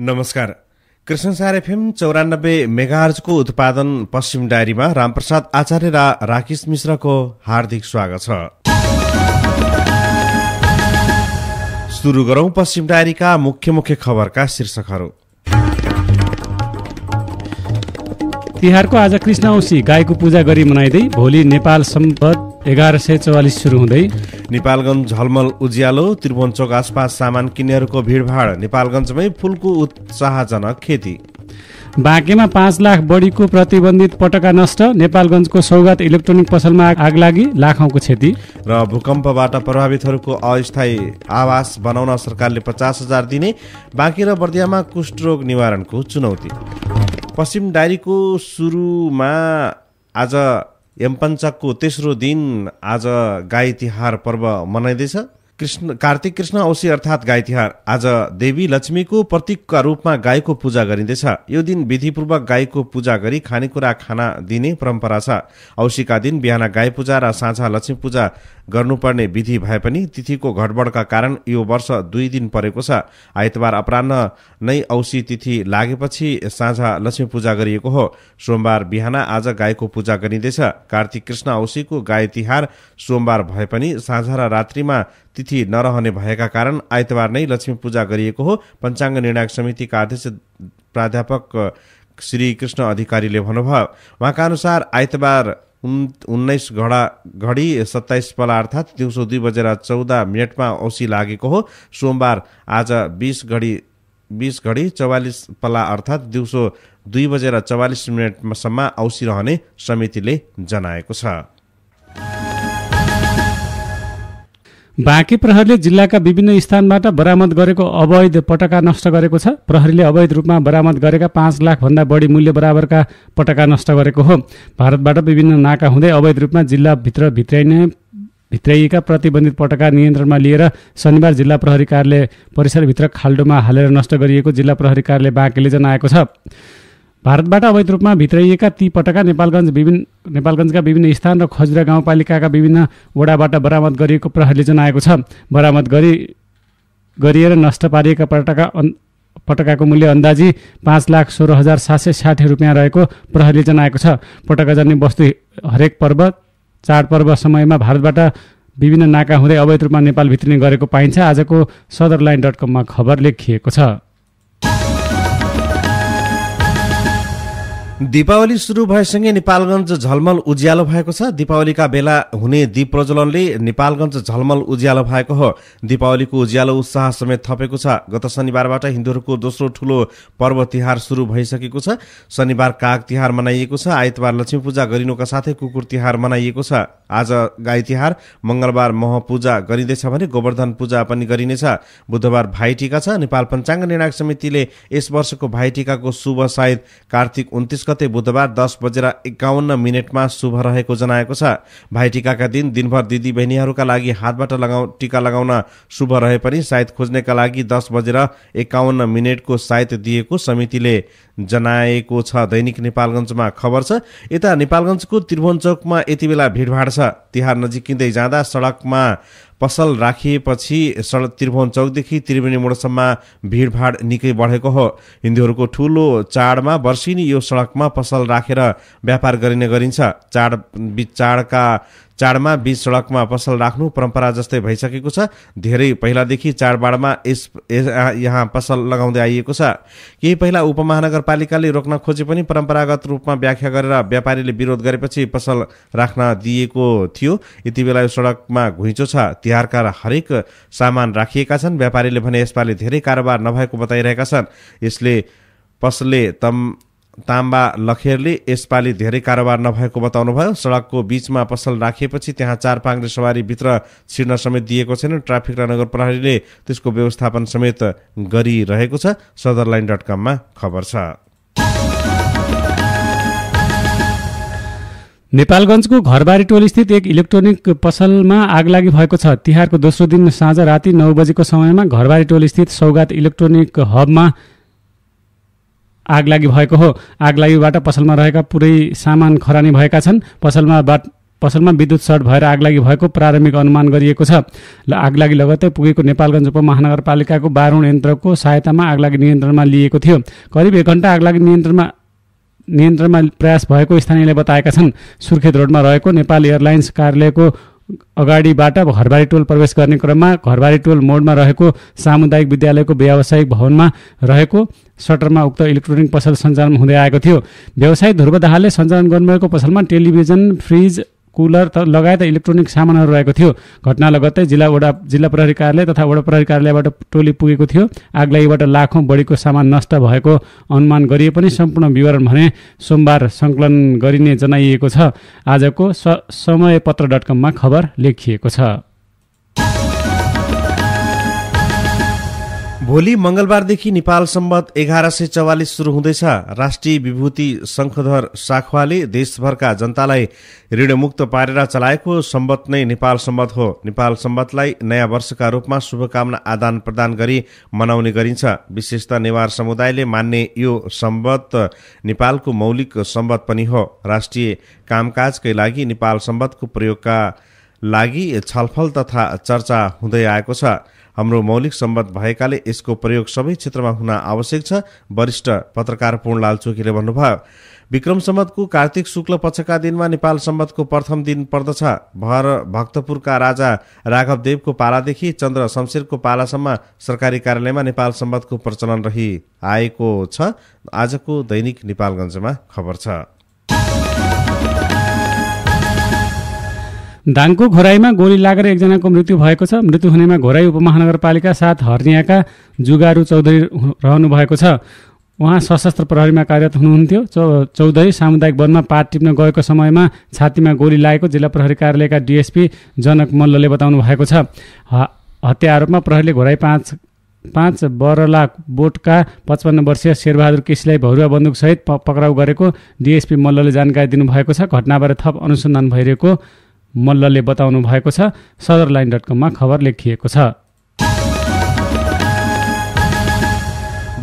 नमस्कार कृष्णसार एफएम चौरानब्बे मेगार्जको उत्पादन पश्चिम डायरीमा रामप्रसाद आचार्य र राकेश मिश्रको हार्दिक स्वागत छ सुरु गरौं पश्चिम डायरीका मुख्य मुख्य खबरका शीर्षकहरू तिहारको आज कृष्ण औँसी गाईको पूजा गरी मनाइँदै भोलि नेपाल सम्पद एघार सय चौवालिस सुरु हुँदै नेपालगञ्ज झलमल उज्यालो त्रिभुवन चौक आसपास सामान किन्नेहरूको भिडभाड नेपालगञ्जमै फुलको उत्साहजनक खेती बाँकेमा पाँच लाख बढीको प्रतिबन्धित पटका नष्ट नेपालगञ्जको सौगात इलेक्ट्रोनिक पसलमा आग लागि लाखौँको क्षति र भूकम्पबाट प्रभावितहरूको अस्थायी आवास बनाउन सरकारले पचास हजार दिने बाँकी र बर्दियामा कुष्ठरोग निवारणको चुनौती पश्चिम डायरीको सुरुमा आज यमपञ्चकको तेस्रो दिन आज गाई तिहार पर्व मनाइँदैछ कृष्ण कार्तिक कृष्ण औसी अर्थात् गाई तिहार आज देवी लक्ष्मीको प्रतीकका रूपमा गाईको पूजा गरिँदैछ यो दिन विधिपूर्वक गाईको पूजा गरी खानेकुरा खाना दिने परम्परा छ औसीका दिन बिहान गाई पूजा र साँझ लक्ष्मी पूजा गर्नुपर्ने विधि भए पनि तिथिको घटबडका कारण यो वर्ष दुई दिन परेको छ आइतबार अपरान्न नै औसी तिथि लागेपछि साँझ लक्ष्मी पूजा गरिएको हो सोमबार बिहान आज गाईको पूजा गरिँदैछ कार्तिक कृष्ण औसीको गाई तिहार सोमबार भए पनि साँझ र रात्रिमा तिथि नरहने भएका कारण आइतबार नै लक्ष्मी पूजा गरिएको हो पञ्चाङ्ग निर्णायक समितिका अध्यक्ष प्राध्यापक श्री कृष्ण अधिकारीले भन्नुभयो उहाँका अनुसार आइतबार उन् उन्नाइस घडा घडी सत्ताइस पला अर्थात् दिउँसो दुई बजेर चौध मिनटमा औँसी लागेको हो सोमबार आज बिस घडी बिस घडी चौवालिस पला अर्थात् दिउँसो दुई बजेर चौवालिस मिनटसम्म औँसी रहने समितिले जनाएको छ बाँकी प्रहरीले जिल्लाका विभिन्न स्थानबाट बरामद गरेको अवैध पटका नष्ट गरेको छ प्रहरीले अवैध रूपमा बरामद गरेका पाँच लाखभन्दा बढी मूल्य बराबरका पटका नष्ट गरेको हो भारतबाट विभिन्न नाका हुँदै अवैध रूपमा जिल्लाभित्र भित्राइने भित्राइएका प्रतिबन्धित पटका नियन्त्रणमा लिएर शनिबार जिल्ला प्रहरी कार्यालय परिसरभित्र खाल्डोमा हालेर नष्ट गरिएको जिल्ला प्रहरी कार्यालय बाँकेले जनाएको छ भारतबाट अवैध रूपमा भित्राइएका ती पटका नेपालगञ्ज विभिन्न नेपालगञ्जका विभिन्न स्थान र खजुरा गाउँपालिकाका विभिन्न वडाबाट बरामद गरिएको प्रहरीले जनाएको छ बरामद गरी गरिएर नष्ट पारिएका पटका पटकाको मूल्य अन्दाजी पाँच लाख सोह्र हजार सात सय साठी रुपियाँ रहेको प्रहरीले जनाएको छ पटका जन्ने वस्तु हरेक पर्व चाडपर्व समयमा भारतबाट विभिन्न नाका हुँदै अवैध रूपमा नेपाल भित्रिने गरेको पाइन्छ आजको सदरलाइन डट कममा खबर लेखिएको छ दीपावली सुरु भएसँगै नेपालगञ्ज झलमल उज्यालो भएको छ दीपावलीका बेला हुने दीप प्रज्वलनले नेपालगञ्ज झलमल उज्यालो भएको हो दीपावलीको उज्यालो उत्साह समेत थपेको छ गत शनिबारबाट हिन्दूहरूको दोस्रो ठूलो पर्व तिहार सुरु भइसकेको छ शनिबार काग तिहार मनाइएको छ आइतबार लक्ष्मी पूजा गरिनुका साथै कुकुर तिहार मनाइएको छ आज गाई तिहार मंगलबार मह पूजा गरिँदैछ भने गोवर्धन पूजा पनि गरिनेछ बुधबार भाइटिका छ नेपाल पञ्चाङ्ग निर्णायक समितिले यस वर्षको भाइटिकाको शुभ सायद कार्तिक उन्तिस गते बुधबार दस बजेर एकाउन्न मिनटमा शुभ रहेको जनाएको छ भाइटिकाका दिन दिनभर दिदी बहिनीहरूका लागि हातबाट लगाउ टिका लगाउन शुभ रहे पनि सायद खोज्नेका लागि दस बजेर एकाउन्न मिनटको सायद दिएको समितिले जनाएको छ दैनिक नेपालगञ्जमा खबर छ यता नेपालगञ्जको त्रिभुवन चौकमा यति बेला भिडभाड छ तिहार नजिकिँदै जाँदा सडकमा पसल राखिएपछि सडक त्रिभुवन चौकदेखि त्रिवेणी मोडसम्म भिडभाड निकै बढेको हो हिन्दूहरूको ठूलो चाडमा वर्षिनी यो सडकमा पसल राखेर व्यापार गरिने गरिन्छ चाड चाडका चाडमा बीच सडकमा पसल राख्नु परम्परा जस्तै भइसकेको छ धेरै पहिलादेखि चाडबाडमा यस यहाँ पसल लगाउँदै आइएको छ केही पहिला उपमहानगरपालिकाले रोक्न खोजे पनि परम्परागत रूपमा व्याख्या गरेर व्यापारीले विरोध गरेपछि पसल राख्न दिएको थियो यति बेला यो सडकमा घुइँचो छ तिहारका हरेक सामान राखिएका छन् व्यापारीले भने यसपालि धेरै कारोबार नभएको बताइरहेका छन् यसले पसलले तम ताम्बा लखेरले यसपालि धेरै कारोबार नभएको बताउनुभयो सडकको बीचमा पसल राखिएपछि त्यहाँ चार पाङ्रे सवारी भित्र छिर्न समेत दिएको छैन ट्राफिक र नगर प्रहरीले त्यसको व्यवस्थापन समेत गरिरहेको छ सदरलाइन डट कममा खबर छ नेपालगञ्जको घरबारी टोलस्थित एक इलेक्ट्रोनिक पसलमा आग लागि भएको छ तिहारको दोस्रो दिन साँझ राति नौ बजेको समयमा घरबारी टोलस्थित सौगात इलेक्ट्रोनिक हबमा आगलागी भएको हो आगलागीबाट पसलमा रहेका पुरै सामान खरानी भएका छन् पसलमा बाट पसलमा विद्युत सर्ट भएर आगलागी भएको प्रारम्भिक अनुमान गरिएको छ आगलागी लगत्तै पुगेको नेपालगञ्ज उपमहानगरपालिकाको बारुण यन्त्रको सहायतामा आगलागी नियन्त्रणमा लिएको थियो करिब एक घन्टा आगलागी नियन्त्रणमा नियन्त्रणमा प्रयास भएको स्थानीयले बताएका छन् सुर्खेत रोडमा रहेको नेपाल एयरलाइन्स कार्यालयको अगाडिबाट घरबारी टोल प्रवेश गर्ने क्रममा घरबारी टोल मोडमा रहेको सामुदायिक विद्यालयको व्यावसायिक भवनमा रहेको सटरमा उक्त इलेक्ट्रोनिक पसल सञ्चालन हुँदै आएको थियो व्यवसायी ध्रुव दाहालले सञ्चालन गर्नुभएको पसलमा टेलिभिजन फ्रिज कुलर त लगायत इलेक्ट्रोनिक सामानहरू रहेको थियो घटना लगत्तै जिल्ला वडा जिल्ला प्रहरी कार्यालय तथा वडा प्रहरी कार्यालयबाट टोली पुगेको थियो आगलागीबाट लाखौँ बढीको सामान नष्ट भएको अनुमान गरिए पनि सम्पूर्ण विवरण भने सोमबार सङ्कलन गरिने जनाइएको छ आजको समयपत्र डट कममा खबर लेखिएको छ भोलि मंगलबारदेखि नेपाल सम्बन्ध एघार सय चौवालिस सुरु हुँदैछ राष्ट्रिय विभूति शङ्खधर साखवाले देशभरका जनतालाई ऋणमुक्त पारेर चलाएको सम्बन्ध नै नेपाल सम्बन्ध हो नेपाल सम्बन्धलाई नयाँ वर्षका रूपमा शुभकामना आदान प्रदान गरी मनाउने गरिन्छ विशेषतः नेवार समुदायले मान्ने यो सम्बन्ध नेपालको मौलिक सम्बन्ध पनि हो राष्ट्रिय कामकाजकै लागि नेपाल सम्बन्धको प्रयोगका लागि छलफल तथा चर्चा हुँदै आएको छ हाम्रो मौलिक सम्बन्ध भएकाले यसको प्रयोग सबै क्षेत्रमा हुन आवश्यक छ वरिष्ठ पत्रकार पूर्णलाल चोकीले भन्नुभयो विक्रम सम्बन्धको कार्तिक शुक्ल पक्षका दिनमा नेपाल सम्बन्धको प्रथम दिन पर्दछ भर भक्तपुरका राजा राघवदेवको पालादेखि चन्द्र शमशेरको पालासम्म सरकारी कार्यालयमा नेपाल सम्बन्धको प्रचलन रही आएको छ आजको दैनिक नेपालगञ्जमा खबर छ दाङको घोराईमा गोली लागेर एकजनाको मृत्यु भएको छ मृत्यु हुनेमा घोराई उपमहानगरपालिका साथ हर्नियाका जुगारू चौधरी रहनु भएको छ उहाँ सशस्त्र प्रहरीमा कार्यरत हुनुहुन्थ्यो चौ चौधरी सामुदायिक वनमा पात टिप्न गएको समयमा छातीमा गोली लागेको जिल्ला प्रहरी कार्यालयका डिएसपी जनक मल्लले बताउनु भएको छ हत्या आरोपमा प्रहरीले घोराई पाँच पाँच बरला बोटका पचपन्न वर्षीय शेरबहादुर केसीलाई भरुवा बन्दुकसहित पक्राउ गरेको डिएसपी मल्लले जानकारी दिनुभएको छ घटनाबारे थप अनुसन्धान भइरहेको मल्लले बताउनु भएको छ सदरलाइन डट कममा खबर लेखिएको छ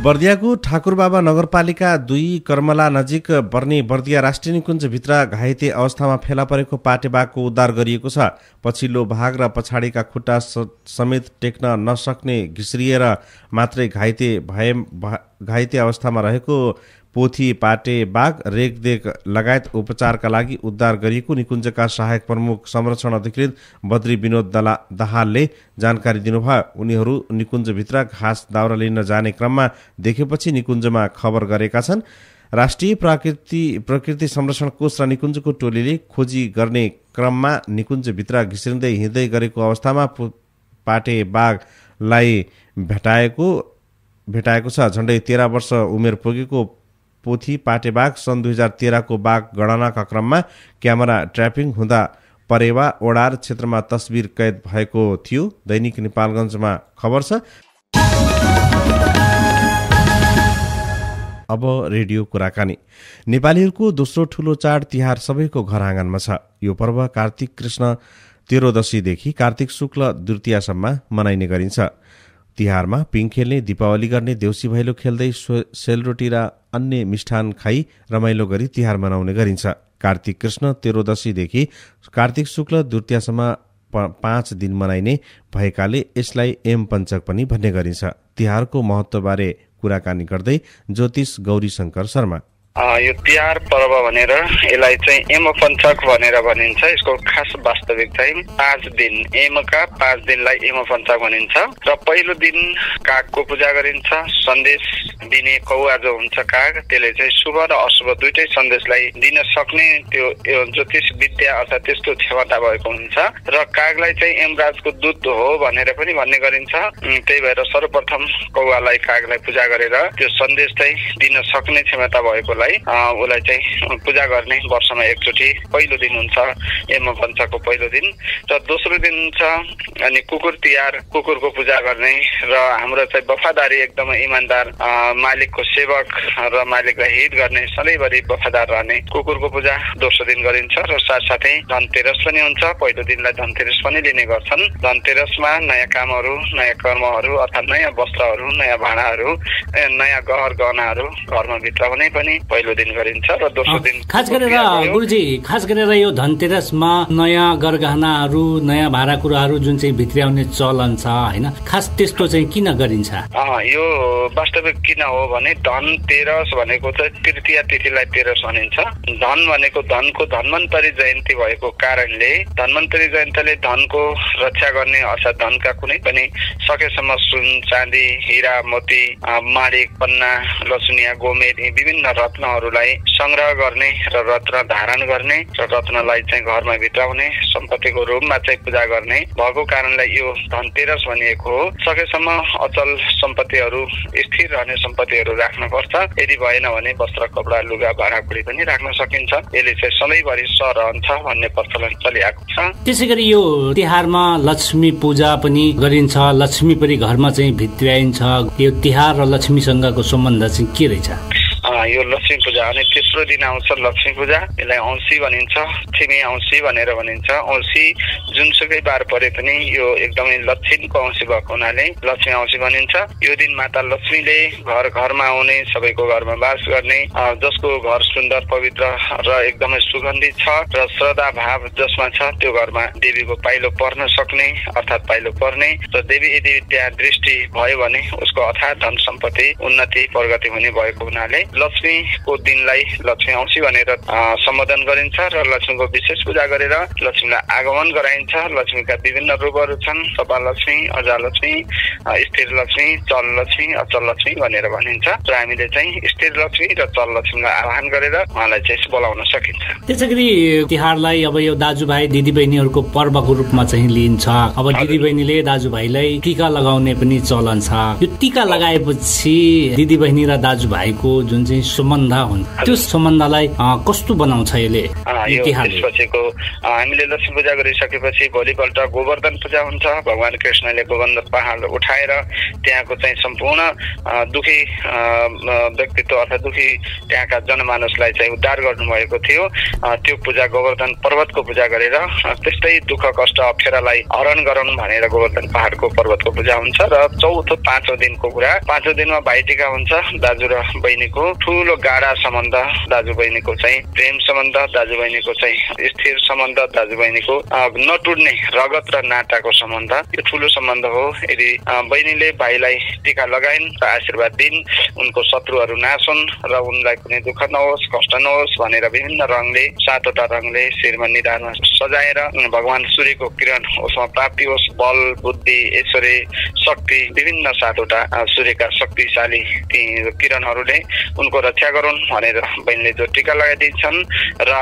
बर्दियाको ठाकुरबाबा नगरपालिका दुई कर्मला नजिक बर्ने बर्दिया राष्ट्रिय निकुञ्जभित्र घाइते अवस्थामा फेला परेको पाटेबाको उद्धार गरिएको छ पछिल्लो भाग र पछाडिका खुट्टा समेत टेक्न नसक्ने घिस्रिएर मात्रै घाइते भए घाइते अवस्थामा रहेको पोथी पाटे बाघ रेखदेख लगायत उपचारका लागि उद्धार गरिएको निकुञ्जका सहायक प्रमुख संरक्षण अधिकृत बद्री विनोद दला दहालले जानकारी दिनुभयो उनीहरू निकुञ्जभित्र घाँस दाउरा लिन जाने क्रममा देखेपछि निकुञ्जमा खबर गरेका छन् राष्ट्रिय प्राकृति प्रकृति संरक्षण कोष र निकुञ्जको टोलीले खोजी गर्ने क्रममा निकुञ्जभित्र घिस्रिँदै हिँड्दै गरेको अवस्थामा पाटे बाघलाई भेटाएको भेटाएको छ झन्डै तेह्र वर्ष उमेर पुगेको पोथी पाटे सन् दुई हजार तेह्रको बाघ गणनाका क्रममा क्यामेरा ट्र्यापिङ हुँदा परेवा ओडार क्षेत्रमा तस्बिर कैद भएको थियो दैनिक नेपालगञ्जमा खबर छ अब रेडियो कुराकानी नेपालीहरूको दोस्रो ठूलो चाड तिहार सबैको घर आँगनमा छ यो पर्व कार्तिक कृष्ण तेह्रदशीदेखि कार्तिक शुक्ल द्वितीयसम्म मनाइने गरिन्छ तिहारमा पिङ खेल्ने दीपावली गर्ने देउसी भैलो खेल्दै सेलरोटी र अन्य मिष्ठान खाइ रमाइलो गरी तिहार मनाउने गरिन्छ कार्तिक कृष्ण तेरोदशीदेखि कार्तिक शुक्ल द्वितीयसम्म पाँच दिन मनाइने भएकाले यसलाई एम पञ्चक पनि भन्ने गरिन्छ तिहारको महत्त्वबारे कुराकानी गर्दै ज्योतिष गौरी शङ्कर शर्मा यो तिहार पर्व भनेर यसलाई चाहिँ एम पञ्चक भनेर भनिन्छ यसको खास वास्तविक चाहिँ पाँच दिन एमका पाँच दिनलाई एम पञ्चक भनिन्छ र पहिलो दिन कागको पूजा गरिन्छ सन्देश दिने कौवा जो हुन्छ काग त्यसले चाहिँ शुभ र अशुभ दुइटै सन्देशलाई दिन सक्ने त्यो ज्योतिष विद्या अर्थात् त्यस्तो क्षमता भएको हुन्छ र कागलाई चाहिँ एमराजको दूत हो भनेर पनि भन्ने गरिन्छ त्यही भएर सर्वप्रथम कौवालाई कागलाई पूजा गरेर त्यो सन्देश चाहिँ दिन सक्ने क्षमता भएकोलाई है उसलाई चाहिँ पूजा गर्ने वर्षमा एकचोटि पहिलो दिन हुन्छ यम पञ्चको पहिलो दिन र दोस्रो दिन हुन्छ अनि कुकुर तिहार कुकुरको पूजा गर्ने र हाम्रो चाहिँ वफादारी एकदमै इमान्दार मालिकको सेवक र मालिकलाई हित गर्ने सधैँभरि वफादार रहने कुकुरको पूजा दोस्रो दिन गरिन्छ र साथसाथै धनतेरस पनि हुन्छ पहिलो दिनलाई धनतेरस पनि लिने गर्छन् धनतेरसमा नयाँ कामहरू नयाँ कर्महरू अर्थात् नयाँ वस्त्रहरू नयाँ भाँडाहरू नयाँ गहर गहनाहरू घरमा भित्र हुने पनि पहिलो दिन गरिन्छ र दोस्रो दिन खास गरेर गुरुजी खास गरेर यो धनतेरसमा नयाँ गरगहनाहरू नयाँ कुराहरू जुन चाहिँ भित्री आउने चलन छ होइन खास त्यस्तो चाहिँ किन गरिन्छ यो वास्तविक किन हो भने धन तेरस भनेको चाहिँ तृतीय तिथिलाई तेरस भनिन्छ धन भनेको धनको धनवन्तरी जयन्ती भएको कारणले धनवन्तरी जयन्तीले धनको रक्षा गर्ने अर्थात् धनका कुनै पनि सकेसम्म सुन चाँदी हिरा मोती माडिक पन्ना लसुनिया गोमेद यी विभिन्न रत्न रत्नहरूलाई संग्रह गर्ने र रत्न धारण गर्ने र रत्नलाई चाहिँ घरमा भित्राउने सम्पत्तिको रूपमा चाहिँ पूजा गर्ने भएको कारणले यो धनतेरस भनिएको हो सकेसम्म अचल सम्पत्तिहरू स्थिर रहने सम्पत्तिहरू राख्नुपर्छ यदि भएन भने वस्त्र कपडा लुगा भाँडाकुडी पनि राख्न सकिन्छ यसले चाहिँ सधैँभरि सरहन्छ भन्ने प्रचलन चलिआएको छ त्यसै गरी यो तिहारमा लक्ष्मी पूजा पनि गरिन्छ लक्ष्मी पनि घरमा चाहिँ भित्राइन्छ यो तिहार र लक्ष्मीसँगको सम्बन्ध चाहिँ के रहेछ यो लक्ष्मी पूजा अनि तेस्रो दिन आउँछ लक्ष्मी पूजा यसलाई औँसी भनिन्छ छिमी औँसी भनेर भनिन्छ औँसी जुनसुकै बार परे पनि यो एकदमै लक्ष्मीको औँसी भएको हुनाले लक्ष्मी औँसी भनिन्छ यो दिन माता लक्ष्मीले घर घरमा आउने सबैको घरमा वास गर्ने जसको घर सुन्दर पवित्र र एकदमै सुगन्धित छ र श्रद्धा भाव जसमा छ त्यो घरमा देवीको पाइलो पर्न सक्ने अर्थात् पाइलो पर्ने र देवी यदि त्यहाँ दृष्टि भयो भने उसको अर्थात् धन सम्पत्ति उन्नति प्रगति हुने भएको हुनाले लक्ष्मीको दिनलाई लक्ष्मी औँसी भनेर सम्बोधन गरिन्छ र लक्ष्मीको विशेष पूजा गरेर लक्ष्मीलाई आगमन गराइन्छ लक्ष्मीका विभिन्न रूपहरू छन् सपा लक्ष्मी अजा लक्ष्मी स्थिर लक्ष्मी चल लक्ष्मी अचल लक्ष्मी भनेर भनिन्छ र हामीले चाहिँ स्थिर लक्ष्मी र चल लक्ष्मीलाई आह्वान गरेर उहाँलाई चाहिँ बोलाउन सकिन्छ त्यसै गरी तिहारलाई अब यो दाजुभाइ दिदी पर्वको रूपमा चाहिँ लिइन्छ अब दिदीबहिनीले दाजुभाइलाई टिका लगाउने पनि चलन छ यो टिका लगाएपछि दिदीबहिनी र दाजुभाइको जुन चाहिँ चाहिँ सम्बन्ध हुन् त्यो सम्बन्धलाई कस्तो बनाउँछ यसले त्यसपछिको हामीले लक्ष्मी पूजा गरिसकेपछि भोलिपल्ट गोवर्धन पूजा हुन्छ भगवान् कृष्णले गोवर्धन पहाड उठाएर त्यहाँको चाहिँ सम्पूर्ण दुखी व्यक्तित्व अर्थात् दुखी त्यहाँका जनमानसलाई चाहिँ उद्धार गर्नुभएको थियो त्यो पूजा गोवर्धन पर्वतको पूजा गरेर त्यस्तै दुःख कष्ट अप्ठ्यारालाई हरण गराउनु भनेर गोवर्धन पहाडको पर्वतको पूजा हुन्छ र चौथो पाँचौँ दिनको कुरा पाँचौँ दिनमा भाइटिका हुन्छ दाजु र बहिनीको ठुलो गाडा सम्बन्ध दाजु बहिनीको चाहिँ प्रेम सम्बन्ध दाजु बहिनीको चाहिँ स्थिर सम्बन्ध दाजु बहिनीको नटुट्ने रगत र नाताको सम्बन्ध यो ठुलो सम्बन्ध हो यदि बहिनीले भाइलाई टिका लगाइन् र आशीर्वाद दिन् उनको शत्रुहरू नासुन् र उनलाई कुनै दुःख नहोस् कष्ट नहोस् भनेर विभिन्न रङले सातवटा रङले शिरमा निधारमा सजाएर भगवान सूर्यको किरण उसमा प्राप्ति होस् बल बुद्धि ऐश्वर्य शक्ति विभिन्न सातवटा सूर्यका शक्तिशाली ती किरणहरूले उनको रक्षा गरून् भनेर बहिनीले जो टिका लगाइदिन्छन् र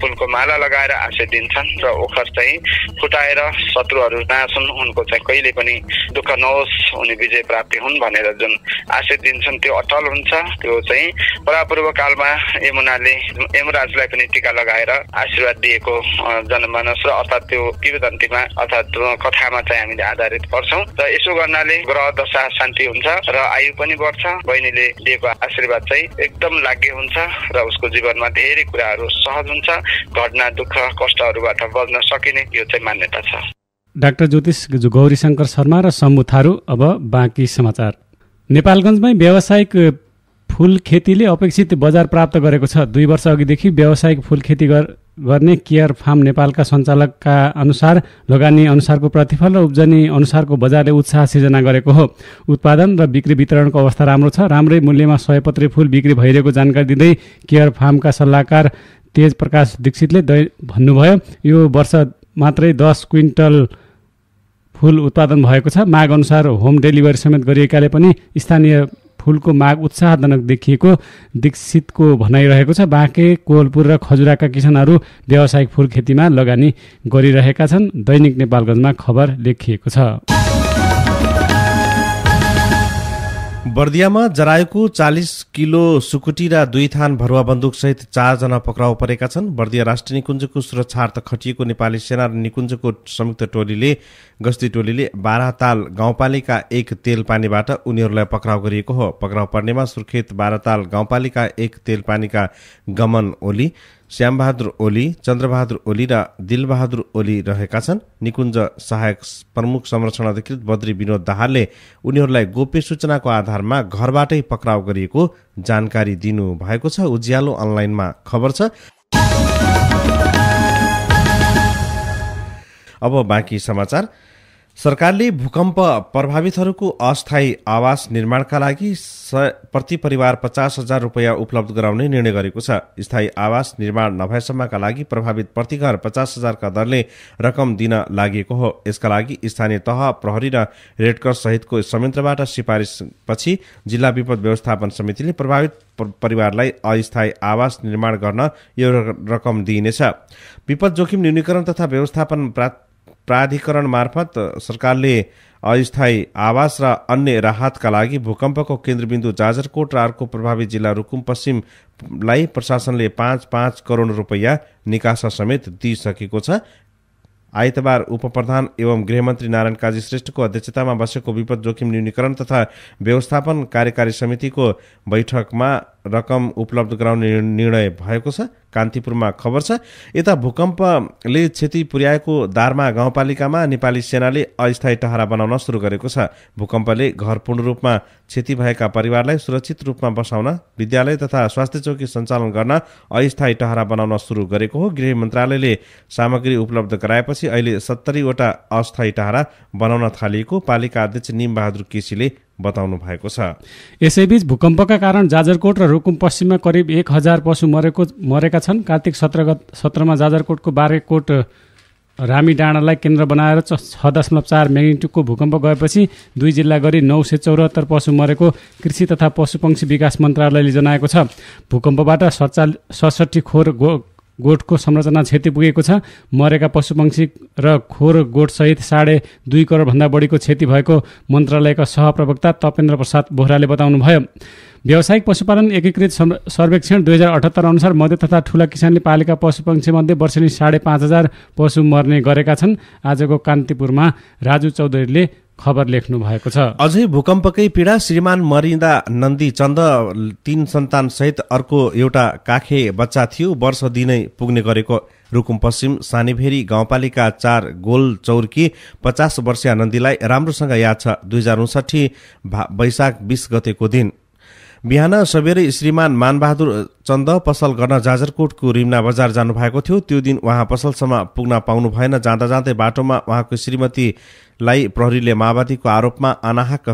पुलको माला लगाएर आशय दिन्छन् र ओखर चाहिँ फुटाएर शत्रुहरू नाच्छन् उनको चाहिँ कहिले पनि दुःख नहोस् उनी विजय प्राप्ति हुन् भनेर जुन आशय दिन्छन् त्यो अटल हुन्छ त्यो चाहिँ परापूर्व कालमा यमुनाले यमराजलाई पनि टिका लगाएर आशीर्वाद दिएको जनमानस र अर्थात् त्यो किवदन्तीमा अर्थात् कथामा चाहिँ हामीले आधारित पर्छौँ र यसो गर्नाले ग्रह दशा शान्ति हुन्छ र आयु पनि बढ्छ बहिनीले दिएको आशीर्वाद चाहिँ एकदम लाग्य हुन्छ र उसको जीवनमा धेरै कुराहरू सहज हुन्छ घटना दुःख कष्टहरूबाट बच्न सकिने यो चाहिँ मान्यता छ डाक्टर ज्योतिष गौरी शङ्कर शर्मा र सम्मु थारू अब बाँकी समाचार नेपालगञ्जमै व्यावसायिक फुल खेतीले अपेक्षित बजार प्राप्त गरेको छ दुई वर्ष अघिदेखि व्यावसायिक फुल खेती गर गर्ने केयर फार्म नेपालका सञ्चालकका अनुसार लगानी अनुसारको प्रतिफल र उब्जनी अनुसारको बजारले उत्साह सिर्जना गरेको हो उत्पादन र बिक्री वितरणको अवस्था राम्रो छ राम्रै मूल्यमा सयपत्री फुल बिक्री भइरहेको जानकारी दिँदै केयर फार्मका सल्लाहकार तेज प्रकाश दीक्षितले भन्नुभयो यो वर्ष मात्रै दस क्विन्टल फुल उत्पादन भएको छ माग अनुसार होम डेलिभरी समेत गरिएकाले पनि स्थानीय फूलको माग उत्साहजनक देखिएको दीक्षितको भनाइरहेको छ बाँके कोलपुर र खजुराका किसानहरू व्यावसायिक फूल खेतीमा लगानी गरिरहेका छन् दैनिक नेपालगञ्जमा खबर लेखिएको छ बर्दियामा जराएको चालिस किलो सुकुटी र दुई थान भरुवा बन्दुकसहित चारजना पक्राउ परेका छन् बर्दिया राष्ट्रिय निकुञ्जको सुरक्षार्थ खटिएको नेपाली सेना र निकुञ्जको संयुक्त टोलीले गस्ती टोलीले बाराताल गाउँपालिका एक तेलपानीबाट उनीहरूलाई पक्राउ गरिएको हो पक्राउ पर्नेमा सुर्खेत बाराताल गाउँपालिका एक तेलपानीका गमन ओली श्यामबहादुर ओली चन्द्रबहादुर ओली र दिलबहादुर ओली रहेका छन् निकुञ्ज सहायक प्रमुख संरक्षण अधिकृत बद्री विनोद दाहालले उनीहरूलाई गोप्य सूचनाको आधारमा घरबाटै पक्राउ गरिएको जानकारी दिनुभएको छ उज्यालो अनलाइनमा खबर छ अब बाँकी समाचार सरकारले भूकम्प प्रभावितहरूको अस्थायी आवास निर्माणका लागि प्रति परिवार पचास हजार रुपियाँ उपलब्ध गराउने निर्णय गरेको छ स्थायी आवास निर्माण नभएसम्मका लागि प्रभावित प्रतिघर पचास हजारका दरले रकम दिन लागि हो यसका लागि स्थानीय तह प्रहरी र रेडक्रस सहितको संयन्त्रबाट सिफारिसपछि जिल्ला विपद व्यवस्थापन समितिले प्रभावित परिवारलाई अस्थायी आवास निर्माण गर्न यो रकम दिइनेछ विपद जोखिम न्यूनीकरण तथा व्यवस्थापन प्राधिकरण मार्फत सरकारले अस्थायी आवास र अन्य राहतका लागि भूकम्पको केन्द्रबिन्दु जाजरकोट र अर्को प्रभावित जिल्ला रुकुम पश्चिमलाई प्रशासनले पाँच पाँच करोड रुपैयाँ निकासा समेत दिइसकेको छ आइतबार उपप्रधान एवं गृहमन्त्री नारायण काजी श्रेष्ठको अध्यक्षतामा बसेको विपद जोखिम न्यूनीकरण तथा व्यवस्थापन कार्यकारी समितिको बैठकमा रकम उपलब्ध गराउने निर्णय भएको छ कान्तिपुरमा खबर छ यता भूकम्पले क्षति पुर्याएको दारमा गाउँपालिकामा नेपाली सेनाले अस्थायी टहरा बनाउन सुरु गरेको छ भूकम्पले घर पूर्ण रूपमा क्षति भएका परिवारलाई सुरक्षित रूपमा बसाउन विद्यालय तथा स्वास्थ्य चौकी सञ्चालन गर्न अस्थायी टहरा बनाउन सुरु गरेको हो गृह मन्त्रालयले सामग्री उपलब्ध गराएपछि अहिले सत्तरीवटा अस्थायी टहरा बनाउन थालिएको पालिका अध्यक्ष निमबहादुर केसीले बताउनु भएको छ यसैबीच भूकम्पका कारण जाजरकोट र रुकुम पश्चिममा करिब एक हजार पशु मरेको मरेका छन् कार्तिक सत्र सत्रमा जाजरकोटको बारेकोट रामी डाँडालाई केन्द्र बनाएर छ दशमलव चार म्याग्निट्युडको भूकम्प गएपछि दुई जिल्ला गरी नौ सय चौरात्तर पशु मरेको कृषि तथा पशुपक्षी विकास मन्त्रालयले जनाएको छ भूकम्पबाट सडचाल सडसठी खोर गोठको संरचना क्षति पुगेको छ मरेका पशुपक्षी र खोर गोठसहित साढे दुई करोडभन्दा बढीको क्षति भएको मन्त्रालयका सहप्रवक्ता तपेन्द्र प्रसाद बोहराले बताउनुभयो व्यावसायिक पशुपालन एकीकृत सर्वेक्षण दुई हजार अठहत्तर अनुसार मध्य तथा ठुला किसानले पालेका मध्ये वर्षेनी साढे पाँच हजार पशु मर्ने गरेका छन् आजको कान्तिपुरमा राजु चौधरीले खबर लेख्नु भएको छ अझै भूकम्पकै पीडा श्रीमान मरिन्दा नन्दी चन्द तीन सन्तान सहित अर्को एउटा काखे बच्चा थियो वर्ष दिनै पुग्ने गरेको रुकुम पश्चिम सानेभेरी गाउँपालिका चार गोल चौरकी पचास वर्षीय नन्दीलाई राम्रोसँग याद छ दुई हजार उन्सठी वैशाख बिस गतेको दिन बिहान सबेरै श्रीमान मानबहादुर चन्द पसल गर्न जाजरकोटको रिम्ना बजार जानुभएको थियो त्यो दिन उहाँ पसलसम्म पुग्न पाउनु भएन जाँदा जाँदै बाटोमा उहाँको श्रीमतीलाई प्रहरीले माओवादीको आरोपमा अनाहक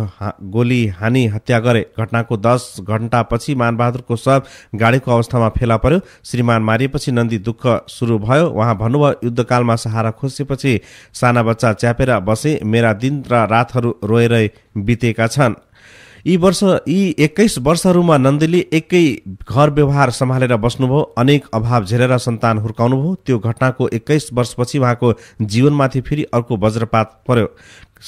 गोली हानी हत्या गरे घटनाको दस घण्टापछि मानबहादुरको शव गाडीको अवस्थामा फेला पर्यो श्रीमान मारिएपछि नन्दी दुःख सुरु भयो उहाँ भन्नुभयो युद्धकालमा सहारा खोसेपछि साना बच्चा च्यापेर बसे मेरा दिन र रातहरू रोएरै बितेका छन् यी वर्ष यी एक्काइस वर्षहरूमा नन्दीले एकै घर व्यवहार सम्हालेर बस्नुभयो अनेक अभाव झेलेर सन्तान हुर्काउनुभयो त्यो घटनाको एक्काइस वर्षपछि उहाँको जीवनमाथि फेरि अर्को वज्रपात पर्यो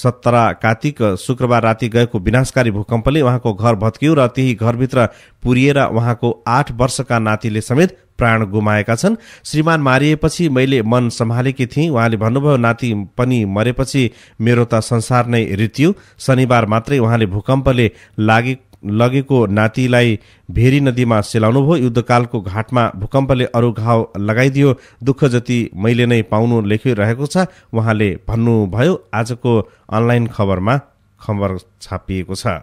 सत्र कार्तिक शुक्रबार राति गएको विनाशकारी भूकम्पले उहाँको घर भत्कियो र त्यही घरभित्र पुरिएर उहाँको आठ वर्षका नातिले समेत प्राण गुमाएका छन् श्रीमान मारिएपछि मैले मन सम्हालेकी थिएँ उहाँले भन्नुभयो नाति पनि मरेपछि मेरो त संसार नै रित्यो शनिबार मात्रै उहाँले भूकम्पले लागेको लगेको नातिलाई भेरी नदीमा सेलाउनुभयो युद्धकालको घाटमा भूकम्पले अरू घाउ लगाइदियो दुःख जति मैले नै पाउनु लेखिरहेको छ उहाँले भन्नुभयो आजको अनलाइन खबरमा खबर छापिएको छ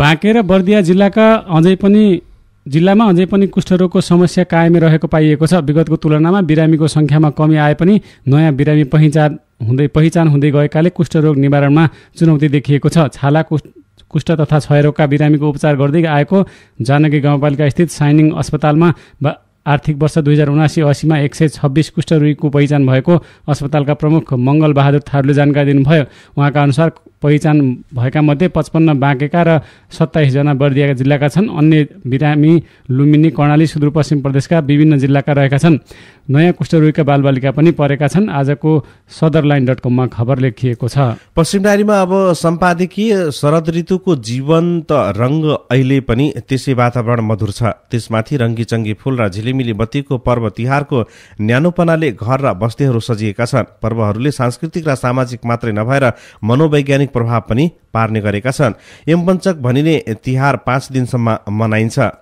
बाँके र बर्दिया जिल्लाका अझै पनि जिल्लामा अझै पनि कुष्ठरोगको समस्या कायमै रहेको पाइएको छ विगतको तुलनामा बिरामीको संख्यामा कमी आए पनि नयाँ बिरामी पहिचान हुँदै पहिचान हुँदै गएकाले कुष्ठरोग निवारणमा चुनौती देखिएको छ छाला कुष्ठ तथा क्षयरोगका बिरामीको उपचार गर्दै आएको जानकी गाउँपालिका स्थित साइनिङ अस्पतालमा आर्थिक वर्ष दुई हजार उनासी असीमा एक सय छब्बिस कुष्ठरोगीको पहिचान भएको अस्पतालका प्रमुख मङ्गल बहादुर थारूले जानकारी दिनुभयो उहाँका अनुसार पहिचान भएका मध्ये पचपन्न बाँकेका र सत्ताइसजना बर्दिया जिल्लाका छन् अन्य बिरामी लुम्बिनी कर्णाली सुदूरपश्चिम प्रदेशका विभिन्न जिल्लाका रहेका छन् नयाँ कुष्ठरोगीका बालबालिका पनि परेका छन् आजको सदर लाइन डट कममा खबर लेखिएको छ पश्चिम डायरीमा अब सम्पादकीय शरद ऋतुको जीवन्त रङ्ग अहिले पनि त्यसै वातावरण मधुर छ त्यसमाथि रङ्गी चङ्गी फुल र झिलिमिली बत्तीको पर्व तिहारको न्यानोपनाले घर र बस्तीहरू सजिएका छन् पर्वहरूले सांस्कृतिक र सामाजिक मात्रै नभएर मनोवैज्ञानिक प्रभाव पनि पार्ने गरेका छन् यमपञ्चक भनिने तिहार पाँच दिनसम्म मनाइन्छ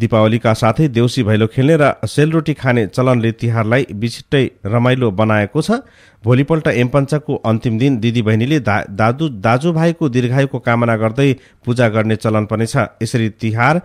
दीपावलीका साथै देउसी भैलो खेल्ने र सेलरोटी खाने चलनले तिहारलाई विछिट्टै रमाइलो बनाएको छ भोलिपल्ट एमपञ्चको अन्तिम दिन दिदीबहिनीले दा दाजुभाइको दीर्घायुको कामना गर्दै पूजा गर्ने चलन पनि छ यसरी तिहार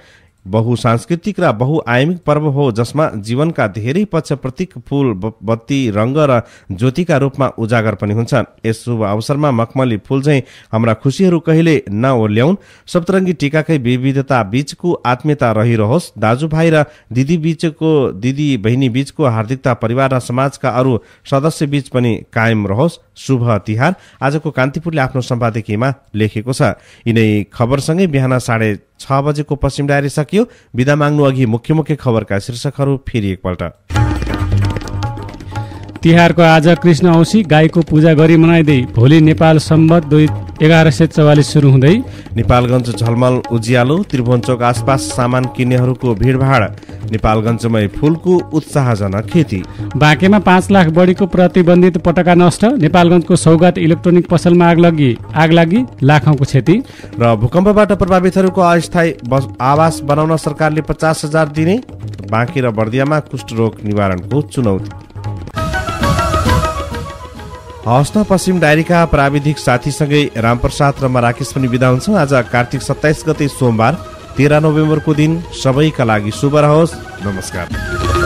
बहुसांस्कृतिक र बहुआयामिक पर्व हो जसमा जीवनका धेरै पक्ष प्रतीक फूल बत्ती रङ्ग र ज्योतिका रूपमा उजागर पनि हुन्छन् यस शुभ अवसरमा मखमली फूल झैँ हाम्रा खुसीहरू कहिले नओल्याउन् सप्तरङ्गी टिकाकै विविधता बीचको आत्मीयता रहिरहोस् दाजुभाइ र दिदी बीचको दिदी बहिनी बीचको हार्दिकता परिवार र समाजका अरू सदस्य बीच पनि कायम रहोस् शुभ तिहार आजको कान्तिपुरले आफ्नो सम्पादकीयमा लेखेको छ यिनै खबरसँगै बिहान साढे छ बजेको पश्चिम डायरी सकियो विदा माग्नु अघि मुख्य मुख्य खबरका शीर्षकहरू फेरि एकपल्ट तिहारको आज कृष्ण औँसी गाईको पूजा गरी मनाइँदै भोलि नेपाल सम्बन्ध दुई एघार सय चौवालिस सुरु हुँदै नेपालगञ्ज झलमल उज्यालो त्रिभुवनचोक आसपास सामान किन्नेहरूको भिडभाड नेपालगञ्जमै फुलको उत्साहजनक खेती बाँकेमा पाँच लाख बढीको प्रतिबन्धित पटका नष्ट नेपालगञ्जको सौगात इलेक्ट्रोनिक पसलमा आग लागि आग लागि लाखौँको क्षति र भूकम्पबाट प्रभावितहरूको अस्थायी आवास बनाउन सरकारले पचास हजार दिने बाँकी र बर्दियामा कुष्ठरोग निवारणको चुनौती हस्त पश्चिम डायरीका प्राविधिक साथीसँगै रामप्रसाद र म राकेश पनि विदा हुन्छौँ आज कार्तिक सत्ताइस गते सोमबार तेह्र नोभेम्बरको दिन सबैका लागि शुभ रहोस् नमस्कार